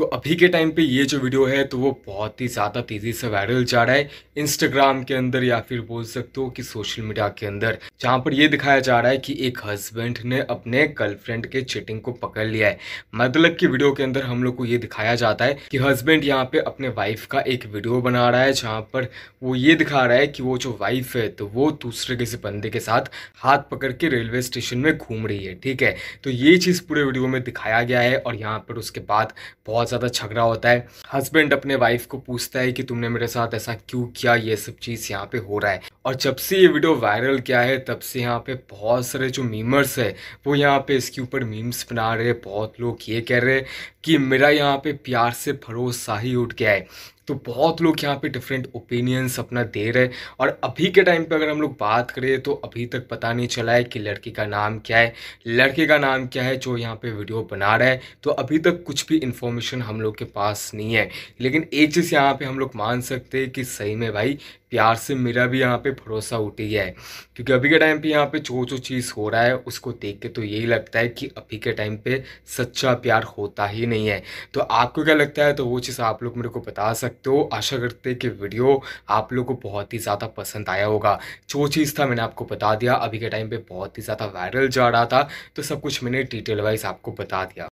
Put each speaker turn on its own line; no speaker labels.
तो अभी के टाइम पे ये जो वीडियो है तो वो बहुत ही ज़्यादा तेज़ी से वायरल जा रहा है इंस्टाग्राम के अंदर या फिर बोल सकते हो कि सोशल मीडिया के अंदर जहाँ पर ये दिखाया जा रहा है कि एक हस्बैंड ने अपने गर्लफ्रेंड के चिटिंग को पकड़ लिया है मतलब कि वीडियो के अंदर हम लोग को ये दिखाया जाता है कि हस्बैंड यहाँ पे अपने वाइफ का एक वीडियो बना रहा है जहाँ पर वो ये दिखा रहा है कि वो जो वाइफ है तो वो दूसरे किसी बंदे के साथ हाथ पकड़ के रेलवे स्टेशन में घूम रही है ठीक है तो ये चीज़ पूरे वीडियो में दिखाया गया है और यहाँ पर उसके बाद बहुत ज़्यादा झगड़ा होता है हस्बैंड अपने वाइफ को पूछता है कि तुमने मेरे साथ ऐसा क्यों किया ये सब चीज़ यहाँ पे हो रहा है और जब से ये वीडियो वायरल किया है तब से यहाँ पे बहुत सारे जो मीमर्स है वो यहाँ पे इसके ऊपर मीम्स बना रहे बहुत लोग ये कह रहे हैं कि मेरा यहाँ पे प्यार से भरोसा ही उठ गया है तो बहुत लोग यहाँ पे डिफरेंट ओपिनियंस अपना दे रहे हैं और अभी के टाइम पे अगर हम लोग बात करें तो अभी तक पता नहीं चला है कि लड़की का नाम क्या है लड़के का नाम क्या है जो यहाँ पे वीडियो बना रहा है तो अभी तक कुछ भी इन्फॉर्मेशन हम लोग के पास नहीं है लेकिन एक चीज़ यहाँ पर हम लोग मान सकते हैं कि सही में भाई प्यार से मेरा भी यहाँ पे भरोसा उठ गया है क्योंकि अभी के टाइम पे यहाँ पे जो जो चीज़ हो रहा है उसको देख के तो यही लगता है कि अभी के टाइम पे सच्चा प्यार होता ही नहीं है तो आपको क्या लगता है तो वो चीज़ आप लोग मेरे को बता सकते हो आशा करते हैं कि वीडियो आप लोग को बहुत ही ज़्यादा पसंद आया होगा जो चीज़ था मैंने आपको बता दिया अभी के टाइम पर बहुत ही ज़्यादा वायरल जा रहा था तो सब कुछ मैंने डिटेल वाइज आपको बता दिया